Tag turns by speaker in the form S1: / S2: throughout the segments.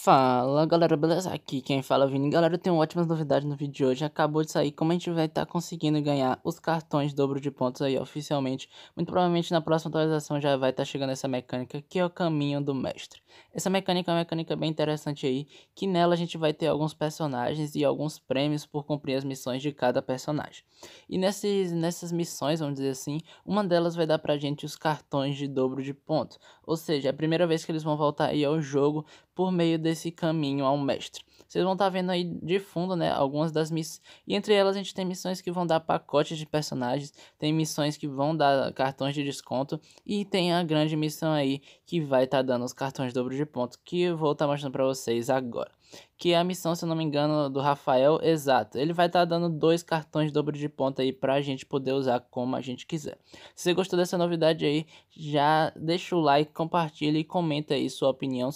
S1: Fala galera, beleza? Aqui quem fala é o Vini. Galera, eu tenho ótimas novidades no vídeo de hoje. Acabou de sair como a gente vai estar tá conseguindo ganhar os cartões dobro de pontos aí oficialmente. Muito provavelmente na próxima atualização já vai estar tá chegando essa mecânica que é o caminho do mestre. Essa mecânica é uma mecânica bem interessante aí, que nela a gente vai ter alguns personagens e alguns prêmios por cumprir as missões de cada personagem. E nesses, nessas missões, vamos dizer assim, uma delas vai dar pra gente os cartões de dobro de pontos. Ou seja, é a primeira vez que eles vão voltar aí ao jogo por meio de desse caminho ao mestre. Vocês vão estar tá vendo aí de fundo, né, algumas das missões. E entre elas a gente tem missões que vão dar pacotes de personagens, tem missões que vão dar cartões de desconto e tem a grande missão aí que vai estar tá dando os cartões dobro de ponto que eu vou estar tá mostrando para vocês agora. Que é a missão, se eu não me engano, do Rafael Exato. Ele vai estar tá dando dois cartões dobro de ponto aí pra gente poder usar como a gente quiser. Se você gostou dessa novidade aí, já deixa o like, compartilha e comenta aí sua opinião.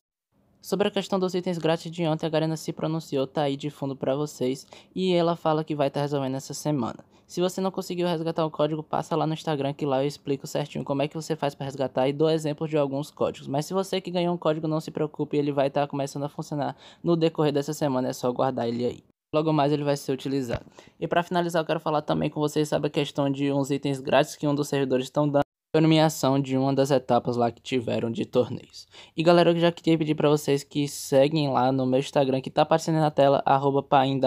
S1: Sobre a questão dos itens grátis de ontem, a Garena se pronunciou, tá aí de fundo para vocês, e ela fala que vai estar tá resolvendo essa semana. Se você não conseguiu resgatar o código, passa lá no Instagram que lá eu explico certinho como é que você faz para resgatar e dou exemplos de alguns códigos. Mas se você que ganhou um código, não se preocupe, ele vai estar tá começando a funcionar no decorrer dessa semana, é só guardar ele aí logo mais ele vai ser utilizado. E para finalizar, eu quero falar também com vocês sobre a questão de uns itens grátis que um dos servidores estão dando. Foi nomeação de uma das etapas lá que tiveram de torneios. E galera, eu já queria pedir para vocês que seguem lá no meu Instagram, que tá aparecendo na tela, painwt,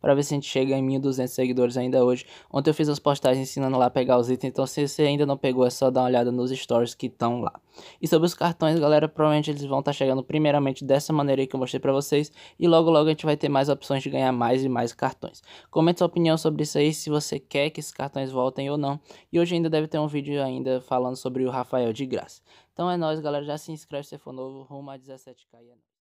S1: para ver se a gente chega em 1.200 seguidores ainda hoje. Ontem eu fiz as postagens ensinando lá a pegar os itens, então se você ainda não pegou, é só dar uma olhada nos stories que estão lá. E sobre os cartões, galera, provavelmente eles vão estar tá chegando primeiramente dessa maneira aí que eu mostrei para vocês. E logo logo a gente vai ter mais opções de ganhar mais e mais cartões. Comente sua opinião sobre isso aí, se você quer que esses cartões voltem ou não. E hoje ainda deve ter um vídeo ainda falando sobre o Rafael de Graça. Então é nóis, galera. Já se inscreve se for novo, rumo a 17k e é